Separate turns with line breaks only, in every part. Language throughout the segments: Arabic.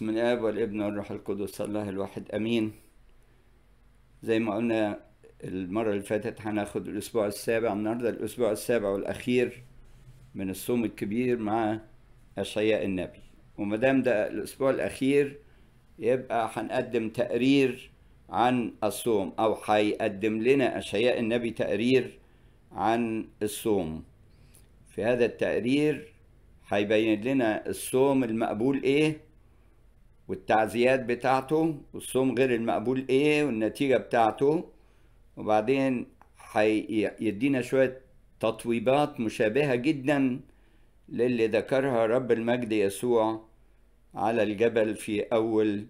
باسم الاب والابن والروح القدس الله الواحد امين زي ما قلنا المره اللي فاتت هناخد الاسبوع السابع النهارده الاسبوع السابع والاخير من الصوم الكبير مع اشعياء النبي وما دام ده الاسبوع الاخير يبقى هنقدم تقرير عن الصوم او هيقدم لنا اشعياء النبي تقرير عن الصوم في هذا التقرير هيبين لنا الصوم المقبول ايه والتعزيات بتاعته والصوم غير المقبول ايه والنتيجه بتاعته وبعدين هيدينا شويه تطويبات مشابهه جدا للي ذكرها رب المجد يسوع على الجبل في اول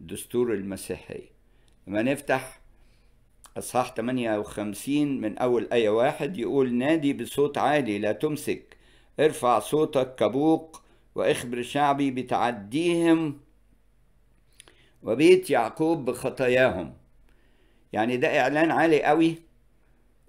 دستور المسيحيه لما نفتح اصحاح 58 من اول ايه واحد يقول نادي بصوت عالي لا تمسك ارفع صوتك كبوق واخبر شعبي بتعديهم وبيت يعقوب بخطاياهم يعني ده اعلان عالي قوي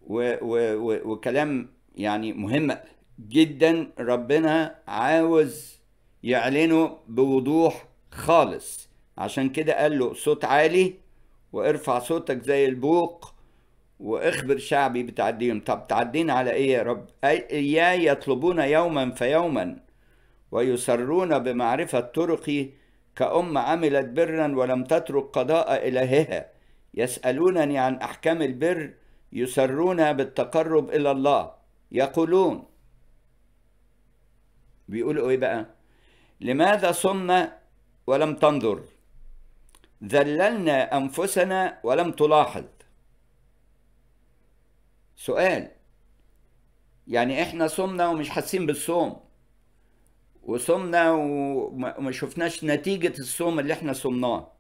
و و و وكلام يعني مهم جدا ربنا عاوز يعلنه بوضوح خالص عشان كده قال له صوت عالي وارفع صوتك زي البوق واخبر شعبي بتعديهم طب تعدينا على ايه يا رب اياه يطلبون يوما فيوما ويسرون بمعرفة طرقي كأم عملت برا ولم تترك قضاء إلهها يسألونني عن أحكام البر يسرون بالتقرب إلى الله يقولون بيقولوا إيه بقى لماذا صمنا ولم تنظر ذللنا أنفسنا ولم تلاحظ سؤال يعني إحنا صمنا ومش حاسين بالصوم وصمنا وما شفناش نتيجة الصوم اللي احنا صمناه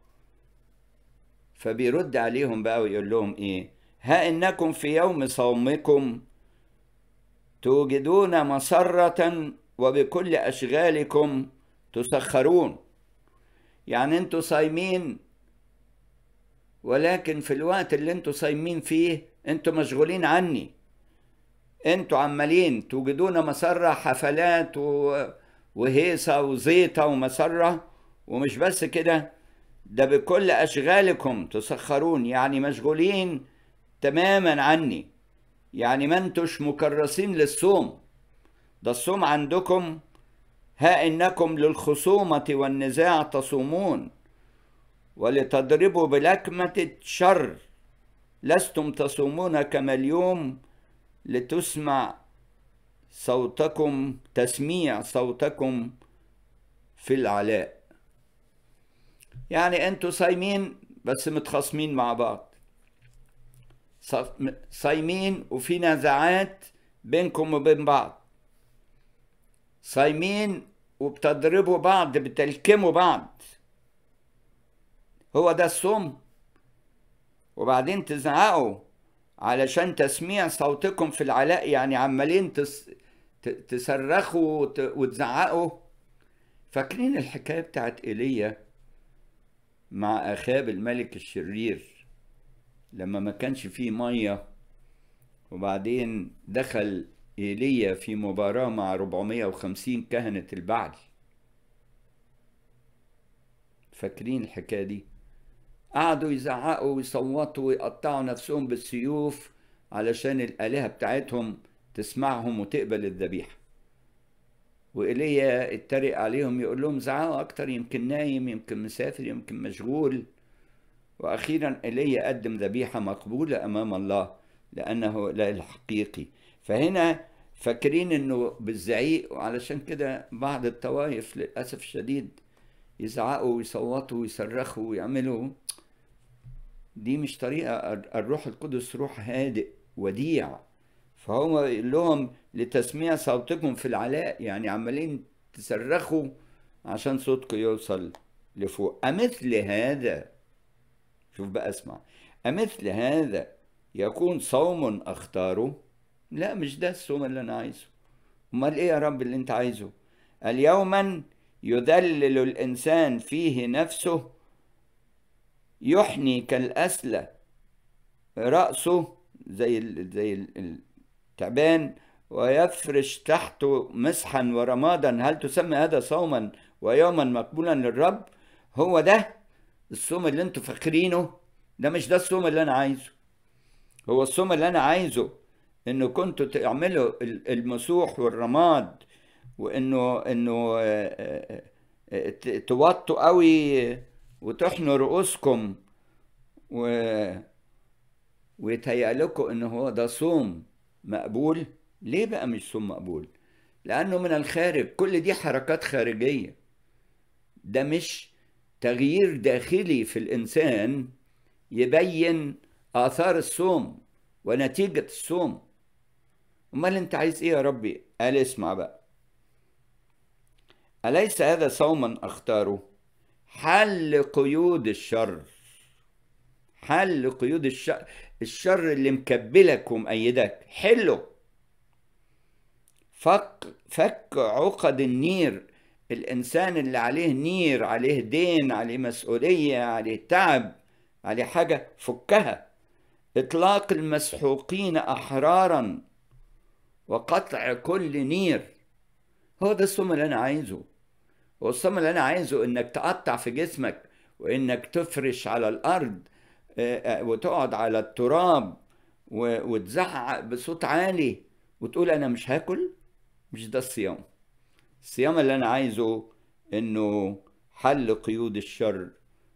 فبيرد عليهم بقى ويقول لهم ايه ها انكم في يوم صومكم توجدون مسرة وبكل اشغالكم تسخرون يعني انتوا صايمين ولكن في الوقت اللي انتوا صايمين فيه انتوا مشغولين عني انتوا عمالين توجدون مسرة حفلات و... وهيصة وزيطة ومسرة ومش بس كده ده بكل أشغالكم تسخرون يعني مشغولين تماما عني يعني ما انتوش مكرسين للصوم ده الصوم عندكم ها إنكم للخصومة والنزاع تصومون ولتضربوا بلكمة الشر لستم تصومون كما اليوم لتسمع صوتكم تسميع صوتكم في العلاء يعني انتوا صايمين بس متخاصمين مع بعض صايمين وفي نزاعات بينكم وبين بعض صايمين وبتضربوا بعض بتلكموا بعض هو ده الصوم وبعدين تزعقوا علشان تسميع صوتكم في العلاء يعني عمالين تس... تصرخوا وت... وتزعقوا فاكرين الحكايه بتاعت ايليا مع اخاب الملك الشرير لما ما كانش فيه ميه وبعدين دخل ايليا في مباراه مع 450 كهنه البعل فاكرين الحكايه دي قعدوا يزعقوا ويصوتوا ويقطعوا نفسهم بالسيوف علشان الآلهة بتاعتهم تسمعهم وتقبل الذبيحة وإيليا اتريق عليهم يقول لهم زعقوا أكتر يمكن نايم يمكن مسافر يمكن مشغول وأخيرا إيليا قدم ذبيحة مقبولة أمام الله لأنه الحقيقي فهنا فاكرين انه بالزعيق وعلشان كده بعض الطوائف للاسف الشديد يزعقوا ويصوتوا ويصرخوا ويعملوا دي مش طريقة الروح القدس روح هادئ وديع فهو يقول لهم لتسميع صوتكم في العلاء يعني عمالين تصرخوا عشان صوتكم يوصل لفوق أمثل هذا شوف بقى اسمع أمثل هذا يكون صوم أختاره لا مش ده الصوم اللي أنا عايزه أمال إيه يا رب اللي أنت عايزه اليوما يذلل الإنسان فيه نفسه يحني كالأسلة رأسه زي زي التعبان ويفرش تحته مسحا ورمادا هل تسمى هذا صوما ويوما مقبولا للرب هو ده الصوم اللي انتوا فاكرينه ده مش ده الصوم اللي انا عايزه هو الصوم اللي انا عايزه انه كنتوا تعملوا المسوح والرماد وانه انه آه، آه، آه، توطوا قوي وتحنوا رؤوسكم و... ويتهيألكوا إن هو ده صوم مقبول ليه بقى مش صوم مقبول؟ لأنه من الخارج كل دي حركات خارجية ده مش تغيير داخلي في الإنسان يبين آثار الصوم ونتيجة الصوم أمال أنت عايز إيه يا ربي؟ قال اسمع بقى أليس هذا صوما أختاره؟ حل قيود الشر حل قيود الشر الشر اللي مكبلك ومأيدك حله فك فك عقد النير الإنسان اللي عليه نير عليه دين عليه مسؤولية عليه تعب عليه حاجة فكها إطلاق المسحوقين أحرارا وقطع كل نير هو ده السم اللي أنا عايزه والصم اللي انا عايزه انك تقطع في جسمك وانك تفرش على الارض وتقعد على التراب وتزعق بصوت عالي وتقول انا مش هاكل مش ده الصيام الصيام اللي انا عايزه انه حل قيود الشر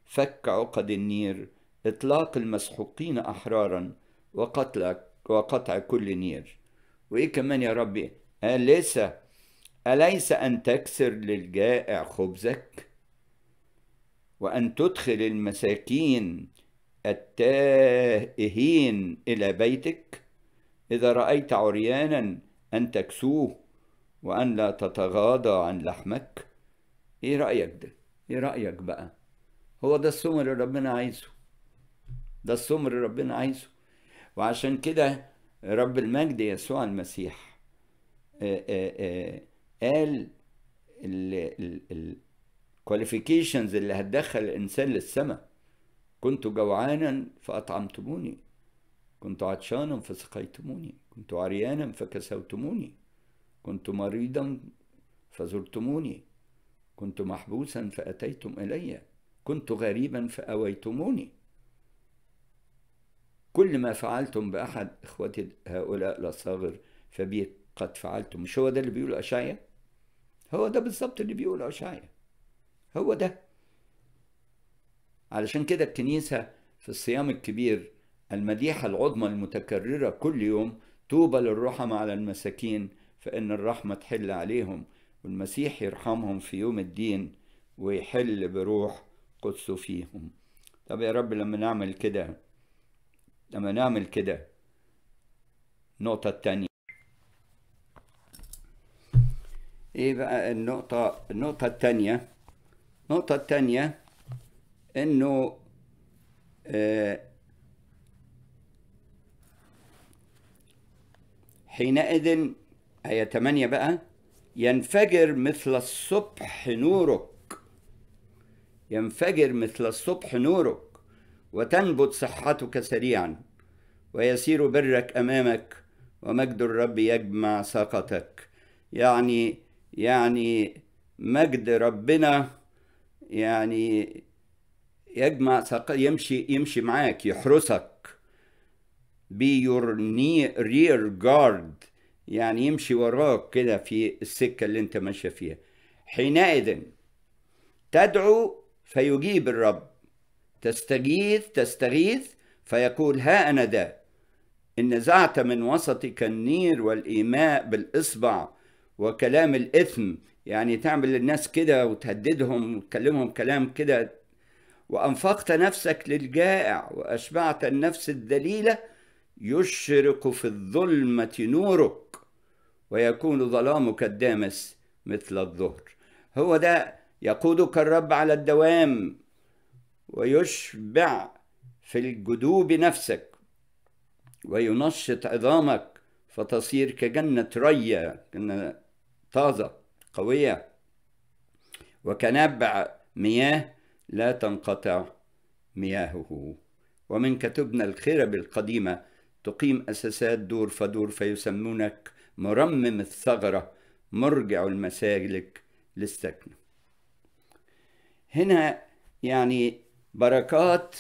فك عقد النير اطلاق المسحوقين احرارا وقتلك وقطع كل نير وايه كمان يا ربي قال آه، لسه أليس أن تكسر للجائع خبزك وأن تدخل المساكين التائهين إلى بيتك إذا رأيت عريانا أن تكسوه وأن لا تتغاضى عن لحمك إيه رأيك ده؟ إيه رأيك بقى؟ هو ده السمر اللي ربنا عايزه ده السمر اللي ربنا عايزه وعشان كده رب المجد يسوع المسيح آآ آآ قال الكواليفيكيشنز اللي هتدخل الانسان للسماء كنت جوعانا فاطعمتموني كنت عطشانا فسقيتموني كنت عريانا فكسوتموني كنت مريضا فزرتموني كنت محبوسا فاتيتم الي كنت غريبا فاويتموني كل ما فعلتم باحد اخوتي هؤلاء الاصاغر فبي قد فعلتم مش هو ده اللي بيقوله اشعيا هو ده بالظبط اللي بيقوله اشعيا هو ده علشان كده الكنيسة في الصيام الكبير المديحة العظمى المتكررة كل يوم طوبى للرحمة على المساكين فإن الرحمة تحل عليهم والمسيح يرحمهم في يوم الدين ويحل بروح قدسه فيهم طب يا رب لما نعمل كده لما نعمل كده النقطة تانية ايه بقى النقطة النقطة الثانية النقطة الثانية انه آه، حينئذ آية 8 بقى ينفجر مثل الصبح نورك ينفجر مثل الصبح نورك وتنبت صحتك سريعا ويسير برك أمامك ومجد الرب يجمع ساقتك يعني يعني مجد ربنا يعني يجمع يمشي يمشي معاك يحرسك بي يور رير جارد يعني يمشي وراك كده في السكة اللي انت ماشي فيها حينئذ تدعو فيجيب الرب تستغيث تستغيث فيقول ها أنا ده إن نزعت من وسطك النير والإيماء بالإصبع وكلام الإثم يعني تعمل للناس كده وتهددهم وتكلمهم كلام كده وأنفقت نفسك للجائع وأشبعت النفس الذليلة يشرق في الظلمة نورك ويكون ظلامك الدامس مثل الظهر هو ده يقودك الرب على الدوام ويشبع في الجدوب نفسك وينشط عظامك فتصير كجنة رية طازة قوية وكنبع مياه لا تنقطع مياهه ومن كتبنا الخرب القديمة تقيم أساسات دور فدور فيسمونك مرمم الثغرة مرجع المسالك للسكن هنا يعني بركات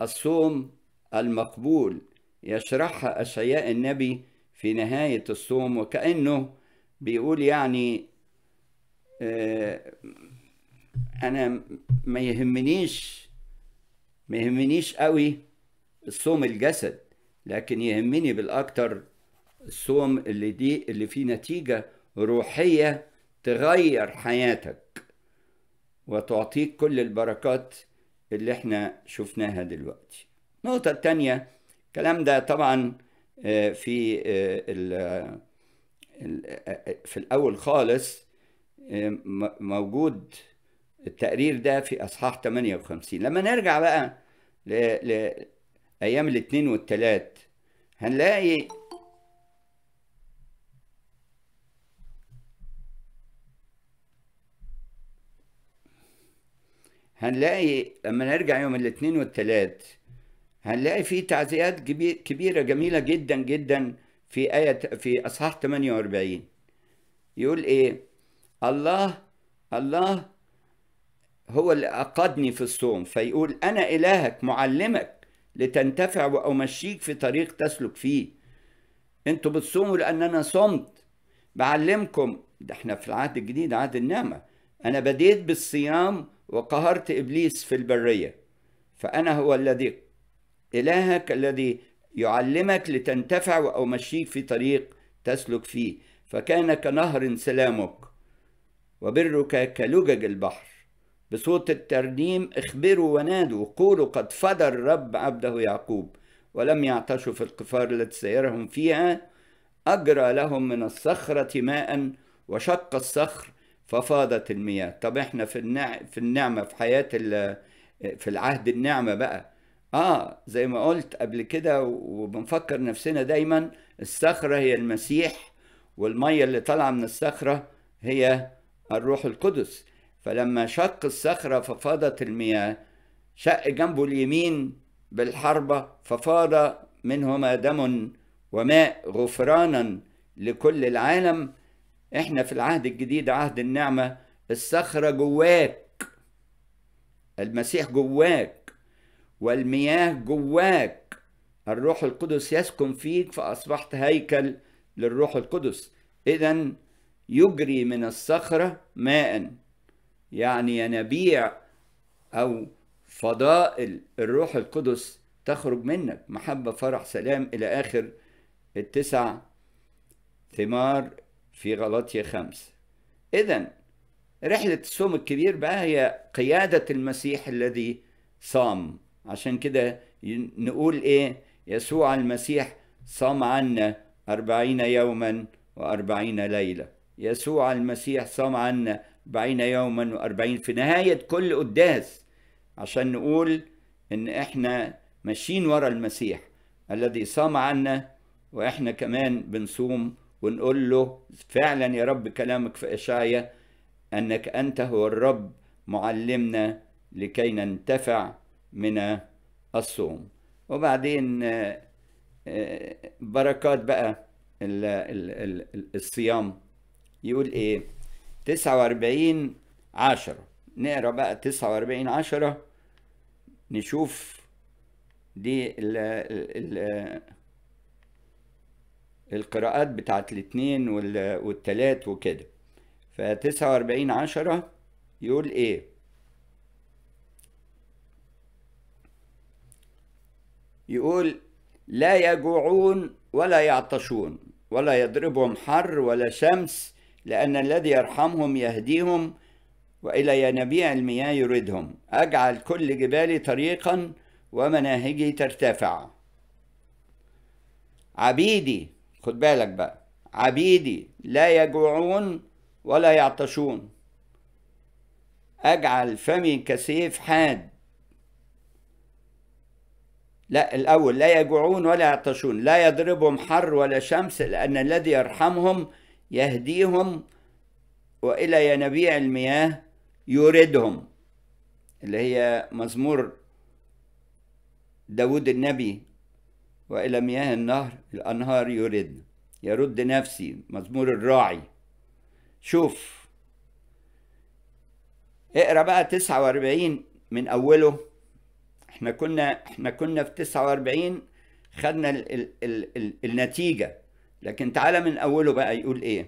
الصوم المقبول يشرحها أشعياء النبي في نهاية الصوم وكأنه بيقول يعني آه، انا ما يهمنيش ما يهمنيش قوي صوم الجسد لكن يهمني بالاكتر الصوم اللي دي اللي فيه نتيجه روحيه تغير حياتك وتعطيك كل البركات اللي احنا شفناها دلوقتي النقطه الثانيه الكلام ده طبعا آه، في آه، في الأول خالص إيه، موجود التقرير ده في أصحاح 58 لما نرجع بقى لأيام الاثنين والتلات هنلاقي هنلاقي لما نرجع يوم الاثنين والتلات هنلاقي في تعزيات كبيرة جميلة جدا جدا في آية في أصحاح 48 يقول إيه الله الله هو اللي أقدني في الصوم فيقول أنا إلهك معلمك لتنتفع وأمشيك في طريق تسلك فيه أنتوا بتصوموا لأن أنا صمت بعلمكم ده احنا في العهد الجديد عهد النعمة أنا بديت بالصيام وقهرت إبليس في البرية فأنا هو الذي إلهك الذي يعلمك لتنتفع وأمشيك في طريق تسلك فيه فكان كنهر سلامك وبرك كلجج البحر بصوت الترنيم اخبروا ونادوا قولوا قد فدى الرب عبده يعقوب ولم يعتشوا في القفار التي سيرهم فيها أجرى لهم من الصخرة ماء وشق الصخر ففاضت المياه طب احنا في في, النعمة في حياة في العهد النعمة بقى اه زي ما قلت قبل كده وبنفكر نفسنا دايما الصخرة هي المسيح والمية اللي طالعة من الصخرة هي الروح القدس فلما شق الصخرة ففاضت المياه شق جنبه اليمين بالحربة ففاض منهما دم وماء غفرانا لكل العالم احنا في العهد الجديد عهد النعمة الصخرة جواك المسيح جواك والمياه جواك الروح القدس يسكن فيك فأصبحت هيكل للروح القدس إذا يجري من الصخرة ماء يعني ينابيع أو فضائل الروح القدس تخرج منك محبة فرح سلام إلى آخر التسع ثمار في غلطية خمسة إذا رحلة الصوم الكبير بقى هي قيادة المسيح الذي صام عشان كده نقول ايه يسوع المسيح صام عنا أربعين يوما وأربعين ليلة يسوع المسيح صام عنا أربعين يوما وأربعين في نهاية كل قداس عشان نقول إن إحنا ماشيين ورا المسيح الذي صام عنا وإحنا كمان بنصوم ونقول له فعلا يا رب كلامك في إشعيا أنك أنت هو الرب معلمنا لكي ننتفع من الصوم وبعدين آه، آه، بركات بقى الصيام يقول ايه 49 10 نقرا بقى 49 10 نشوف دي الـ الـ القراءات بتاعت الاثنين والتلات وكده ف 49 10 يقول ايه يقول لا يجوعون ولا يعطشون ولا يضربهم حر ولا شمس لأن الذي يرحمهم يهديهم وإلى ينابيع المياه يردهم أجعل كل جبالي طريقا ومناهجي ترتفع عبيدي خد بالك بقى عبيدي لا يجوعون ولا يعطشون أجعل فمي كسيف حاد لا الأول لا يجوعون ولا يعطشون لا يضربهم حر ولا شمس لأن الذي يرحمهم يهديهم وإلى ينابيع المياه يوردهم اللي هي مزمور داود النبي وإلى مياه النهر الأنهار يرد يرد نفسي مزمور الراعي شوف اقرا بقى 49 من أوله احنا كنا احنا كنا في 49 خدنا الـ الـ الـ الـ النتيجة لكن تعالى من أوله بقى يقول إيه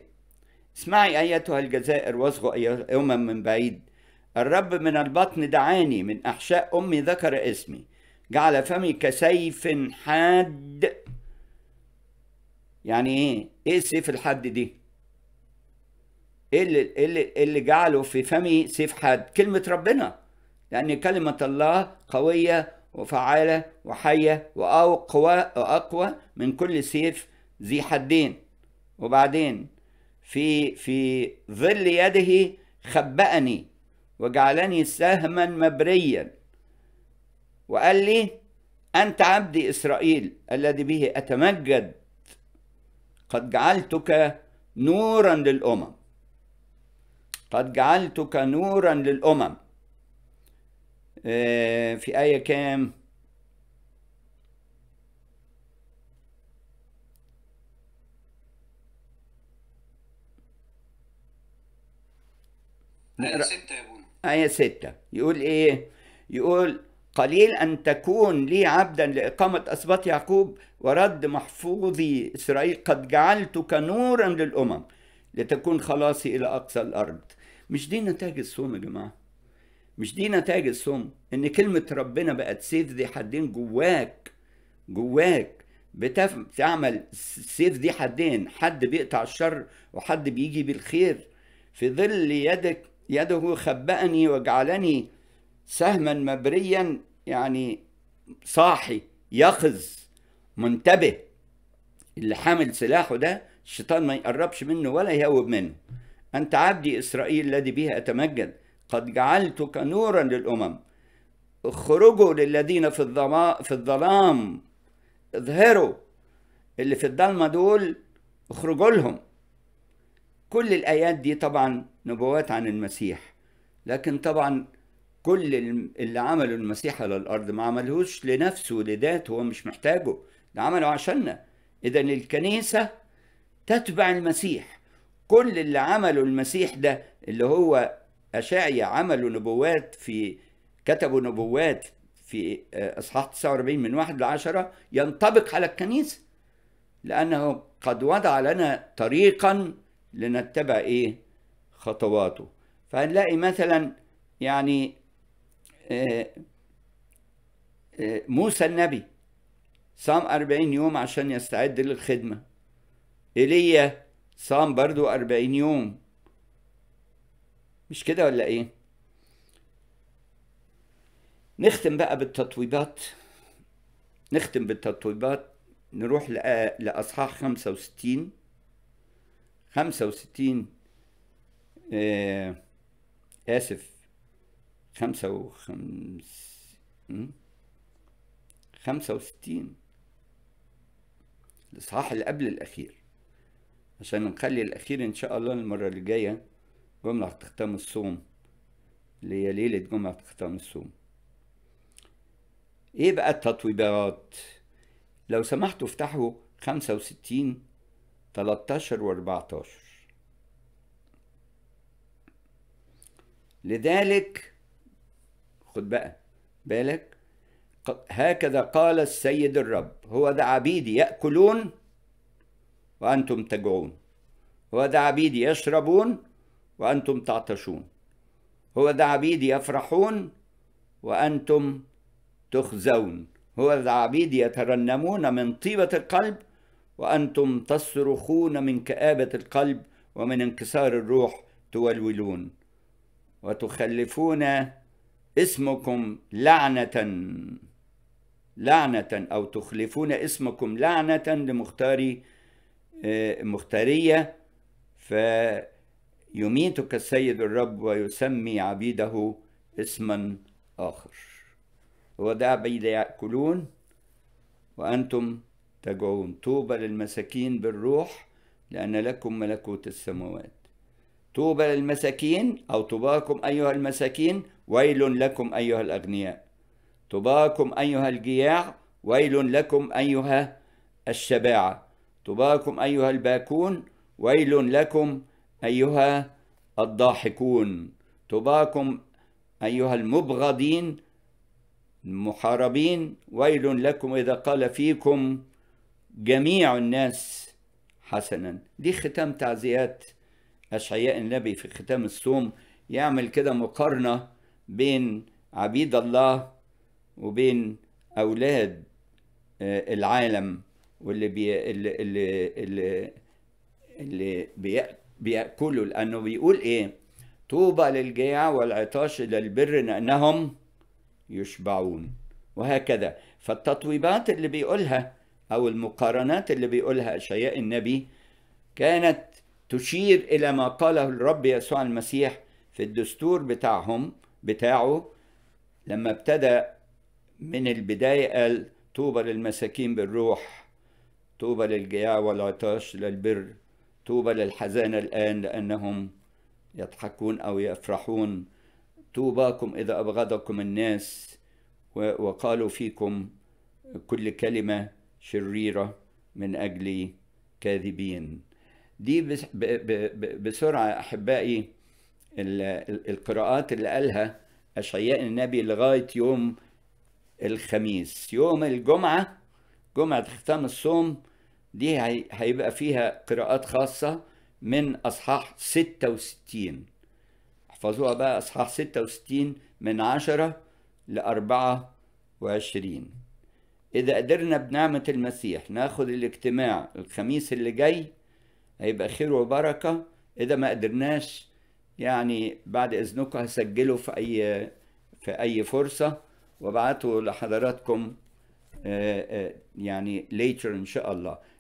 اسمعي أيتها الجزائر واصغوا الأمم من بعيد الرب من البطن دعاني من أحشاء أمي ذكر اسمي جعل فمي كسيف حاد يعني إيه إيه السيف الحاد دي إيه اللي, إيه اللي, إيه اللي جعله في فمي سيف حاد كلمة ربنا لأن كلمة الله قوية وفعالة وحية وأقوى, وأقوى من كل سيف ذي حدين وبعدين في في ظل يده خبأني وجعلني سهما مبريا وقال لي أنت عبدي إسرائيل الذي به أتمجد قد جعلتك نورا للأمم قد جعلتك نورا للأمم آه، في آية كام؟ آية ستة يا آية ستة يقول إيه؟ يقول قليل أن تكون لي عبدا لإقامة أسباط يعقوب ورد محفوظي إسرائيل قد جعلتك نورا للأمم لتكون خلاصي إلى أقصى الأرض مش دي نتائج الصوم يا جماعة مش دي نتائج الصوم ان كلمه ربنا بقت سيف ذي حدين جواك جواك بتعمل سيف ذي حدين حد بيقطع الشر وحد بيجي بالخير في ظل يدك يده خبأني وجعلني سهما مبريا يعني صاحي يقظ منتبه اللي حامل سلاحه ده الشيطان ما يقربش منه ولا يهوب منه أنت عبدي إسرائيل الذي به أتمجد قد جعلتك نورا للأمم اخرجوا للذين في الظلام في الظلام اظهروا اللي في الضلمة دول اخرجوا لهم كل الآيات دي طبعا نبوات عن المسيح لكن طبعا كل اللي عمله المسيح على الأرض ما عملهوش لنفسه لذاته هو مش محتاجه ده عمله عشاننا إذا الكنيسة تتبع المسيح كل اللي عمله المسيح ده اللي هو أشعيا عملوا نبوات في كتبوا نبوات في آه، إصحاح 49 من 1 ل 10 ينطبق على الكنيسة لأنه قد وضع لنا طريقا لنتبع إيه خطواته فهنلاقي مثلا يعني آه، آه، موسى النبي صام 40 يوم عشان يستعد للخدمة إيليا صام برضو 40 يوم مش كده ولا ايه نختم بقى بالتطويبات نختم بالتطويبات نروح لأصحاح 65 65 آه آسف 55 65 الإصحاح اللي قبل الأخير عشان نخلي الأخير إن شاء الله المرة اللي جاية جملة ختام الصوم اللي هي ليلة جمعة ختام الصوم ايه بقى التطويبات لو سمحتوا افتحوا خمسة وستين تلاتاشر واربعتاشر لذلك خد بقى بالك هكذا قال السيد الرب هو ذا عبيدي يأكلون وأنتم تجوعون هو ذا عبيدي يشربون وأنتم تعطشون هو ذا عبيد يفرحون وأنتم تخزون هو ذا عبيد يترنمون من طيبة القلب وأنتم تصرخون من كآبة القلب ومن انكسار الروح تولولون وتخلفون اسمكم لعنة لعنة أو تخلفون اسمكم لعنة لمختاري آه، مختارية ف يميتك السيد الرب ويسمي عبيده اسما آخر وده عبيد يأكلون وأنتم تجعون طوبى للمساكين بالروح لأن لكم ملكوت السماوات طوبى للمساكين أو طوباكم أيها المساكين ويل لكم أيها الأغنياء طوباكم أيها الجياع ويل لكم أيها الشباعة طوباكم أيها الباكون ويل لكم أيها الضاحكون طباكم أيها المبغضين المحاربين ويل لكم إذا قال فيكم جميع الناس حسنا دي ختام تعزيات أشعياء النبي في ختام الصوم يعمل كده مقارنة بين عبيد الله وبين أولاد آه، العالم واللي بي... اللي... اللي... اللي... اللي بيأكلوا لأنه بيقول إيه طوبى للجيع والعطاش للبر لأنهم يشبعون وهكذا فالتطويبات اللي بيقولها أو المقارنات اللي بيقولها أشياء النبي كانت تشير إلى ما قاله الرب يسوع المسيح في الدستور بتاعهم بتاعه لما ابتدى من البداية قال طوبى للمساكين بالروح طوبى للجياع والعطاش للبر طوبى للحزانة الآن لأنهم يضحكون أو يفرحون طوباكم إذا أبغضكم الناس وقالوا فيكم كل كلمة شريرة من أجل كاذبين دي بسرعة أحبائي القراءات اللي قالها أشعياء النبي لغاية يوم الخميس يوم الجمعة جمعة ختام الصوم دي هيبقى فيها قراءات خاصة من أصحاح 66 احفظوها بقى أصحاح 66 من 10 ل 24 إذا قدرنا بنعمة المسيح ناخد الاجتماع الخميس اللي جاي هيبقى خير وبركة إذا ما قدرناش يعني بعد إذنكم هسجله في أي في أي فرصة وابعته لحضراتكم آه، آه، يعني later إن شاء الله